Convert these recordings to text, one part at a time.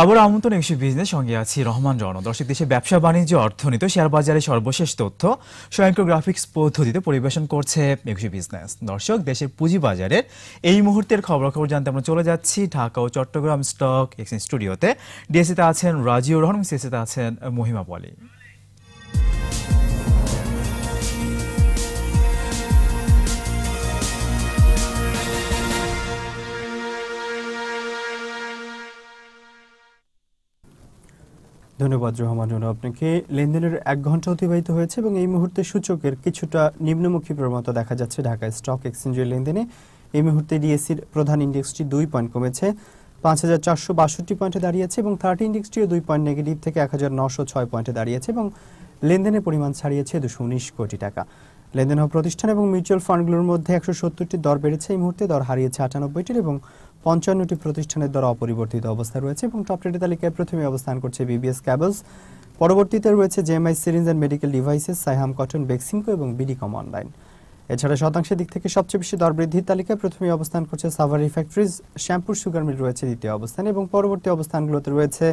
আবার আমন্ত্রণ একশো বিজনেস সঙ্গে আছি রহমান রণ দর্শক দেশে ব্যবসা বাণিজ্য অর্থনীতি শেয়ার বাজারে সর্বশেষ তথ্য স্বয়ংক্রিয় গ্রাফিক্স পদ্ধতিতে পরিবেশন করছে একশো বিজনেস দর্শক দেশের পুঁজি এই মুহূর্তের খবরাখবর জানতে আমরা চলে যাচ্ছি ঢাকা ও চট্টগ্রাম স্টক এক্সচেঞ্জ স্টুডিওতে ডিএসিতে আছেন রাজিউর রহমান সিএসিতে আছেন মহিমা পলি ধন্যবাদ রহমান আপনাকে লেনদেনের এক ঘন্টা অতিবাহিত হয়েছে এবং এই মুহূর্তে সূচকের কিছুটা নিম্নমুখী প্রবণতা দেখা যাচ্ছে ঢাকা স্টক এক্সচেঞ্জের লেনদেনে এই মুহূর্তে ডিএসসির প্রধান ইন্ডেক্সটি দুই পয়েন্ট কমেছে পাঁচ হাজার চারশো বাষট্টি পয়েন্টে দাঁড়িয়েছে এবং থার্টি ইন্ডেক্সটিও দুই পয়েন্ট নেগেটিভ থেকে এক হাজার নশো ছয় পয়েন্টে দাঁড়িয়েছে এবং লেনদেনের পরিমাণ ছাড়িয়েছে দুশো উনিশ কোটি টাকা লেনদেন হওয়া প্রতিষ্ঠান এবং মিউচুয়াল ফান্ডগুলোর মধ্যে একশো সত্তরটি দর বেড়েছে এই মুহূর্তে দর হারিয়েছে আটানব্বইটির এবং পঞ্চান্নটি প্রতিষ্ঠানের দর অপরিবর্তিত অবস্থা রয়েছে এবং টপ ট্রেডের তালিকায় প্রথমে অবস্থান করছে বিবিএস ক্যাবলস পরবর্তীতে রয়েছে JMI syringe and medical devices Saiham cotton Beximco এবং বিডিকম অনলাইন এছাড়া শতাংশের দিক থেকে সবচেয়ে বেশি দর বৃদ্ধির তালিকায় প্রথমে অবস্থান করছে সাভারি ফ্যাক্টরিজ শ্যাম্পুর সুগার মিল রয়েছে দ্বিতীয় অবস্থান এবং পরবর্তী অবস্থানগুলোতে রয়েছে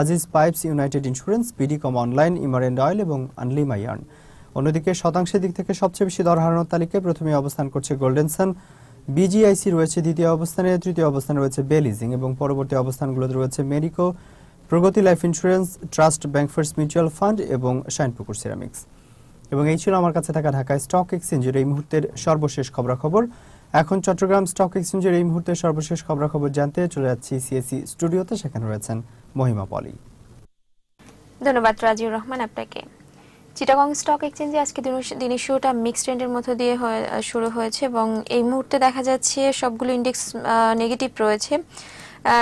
Aziz pipes United insurance BDCOM online Emerald oil এবং আনলিমা অন্যদিকে শতাংশের দিক থেকে সবচেয়ে বেশি দর হারানোর তালিকায় প্রথমে অবস্থান করছে গোল্ডেন সান বিজিআইসি রয়েছে দ্বিতীয় অবস্থানে তৃতীয় অবস্থানে রয়েছে বেলিজিং এবং পরবর্তী অবস্থানগুলোতে রয়েছে Marico Pragati life insurance trust bank first mutual fund এবং শাইনপুকুর সিরামিক্স এবং এই ছিল আমার কাছে থাকা ঢাকা স্টক এক্সচেঞ্জের এই মুহূর্তের সর্বশেষ খবরাখবর এখন চট্টগ্রাম স্টক এক্সচেঞ্জের এই মুহূর্তের সর্বশেষ খবরাখবর জানতে চলে যাচ্ছি সিএসি স্টুডিওতে e সেখানে রয়েছেন মহিমা পলি ধন্যবাদ রাজিউর রহমান আপনাকে চিটাগং স্টক এক্সচেঞ্জে আজকে দিনের শুরুটা মিক্স ট্রেন্ডের মধ্য দিয়ে শুরু হয়েছে এবং এই মুহূর্তে দেখা যাচ্ছে সবগুলো ইন্ডেক্স নেগেটিভ রয়েছে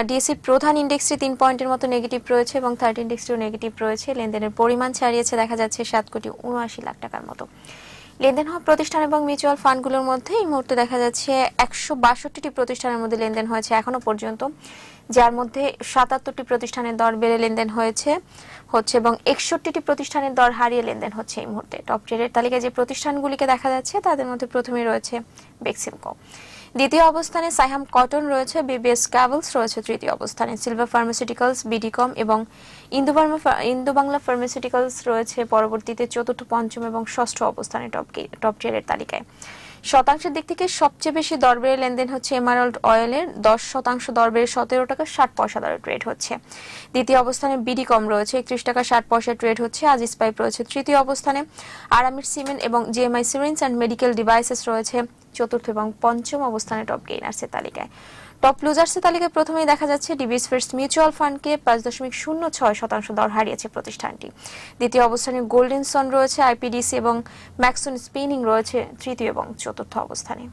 ডিএসসির প্রধান ইন্ডেক্সটি তিন পয়েন্টের মতো নেগেটিভ রয়েছে এবং থার্ড ইন্ডেক্সটিও নেগেটিভ রয়েছে লেনদেনের পরিমাণ ছাড়িয়েছে দেখা যাচ্ছে সাত কোটি উনআশি লাখ টাকার মতো লেনদেন হওয়া প্রতিষ্ঠান এবং মিউচুয়াল ফান্ডগুলোর মধ্যে এই মুহূর্তে দেখা যাচ্ছে একশো বাষট্টিটি প্রতিষ্ঠানের মধ্যে লেনদেন হয়েছে এখনো পর্যন্ত যার মধ্যে সাতাত্তরটি প্রতিষ্ঠানের দর বেড়ে লেনদেন হয়েছে হচ্ছে এবং একষট্টিটি প্রতিষ্ঠানের দর হারিয়ে লেনদেন হচ্ছে এই মুহূর্তে টপ ট্রেডের তালিকায় যে প্রতিষ্ঠানগুলিকে দেখা যাচ্ছে তাদের মধ্যে প্রথমে রয়েছে বেক্সিমকো দ্বিতীয় অবস্থানে সাইহাম কটন রয়েছে বিবিএস ক্যাভেলস রয়েছে তৃতীয় অবস্থানে সিলভার ফার্মাসিউটিক্যালস বিডিকম এবং ইন্দো ইন্দু বাংলা ফার্মাসিউটিক্যালস রয়েছে পরবর্তীতে চতুর্থ পঞ্চম এবং ষষ্ঠ অবস্থানে টপ টপ টিয়ারের তালিকায় শতাংশের দিক থেকে সবচেয়ে বেশি দরবের লেনদেন হচ্ছে এমারল্ড অয়েলের দশ শতাংশ দরবের সতেরো টাকা ষাট পয়সা দরে ট্রেড হচ্ছে দ্বিতীয় অবস্থানে বিডি কম রয়েছে একত্রিশ টাকা ষাট পয়সা ট্রেড হচ্ছে আজিস পাইপ রয়েছে তৃতীয় অবস্থানে আরামির সিমেন্ট এবং GMI cements and medical devices রয়েছে চতুর্থ এবং পঞ্চম অবস্থানে টপ গেইনার্সের তালিকায় টপ লুজার্সের তালিকায় প্রথমেই দেখা যাচ্ছে ডিবিএস ফার্স্ট মিউচুয়াল ফান্ডকে পাঁচ দশমিক শূন্য ছয় শতাংশ দর হারিয়েছে প্রতিষ্ঠানটি দ্বিতীয় অবস্থানে গোল্ডেন সন রয়েছে আইপিডিসি এবং ম্যাক্সন স্পিনিং রয়েছে তৃতীয় এবং চতুর্থ অবস্থানে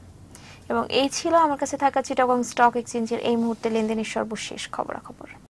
এবং এই ছিল আমার কাছে থাকা চিটাগং স্টক এক্সচেঞ্জের এই মুহূর্তে লেনদেনের সর্বশেষ খবরাখবর